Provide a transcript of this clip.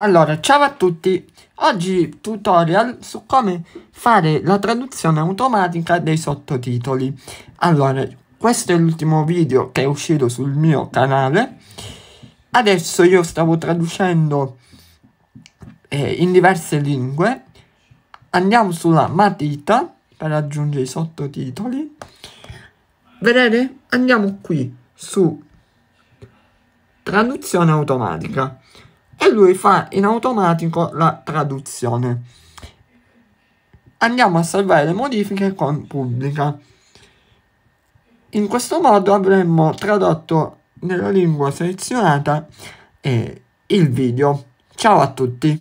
Allora, ciao a tutti! Oggi tutorial su come fare la traduzione automatica dei sottotitoli. Allora, questo è l'ultimo video che è uscito sul mio canale. Adesso io stavo traducendo eh, in diverse lingue. Andiamo sulla matita per aggiungere i sottotitoli. Vedete? Andiamo qui su traduzione automatica e lui fa in automatico la traduzione. Andiamo a salvare le modifiche con pubblica. In questo modo avremmo tradotto nella lingua selezionata eh, il video. Ciao a tutti!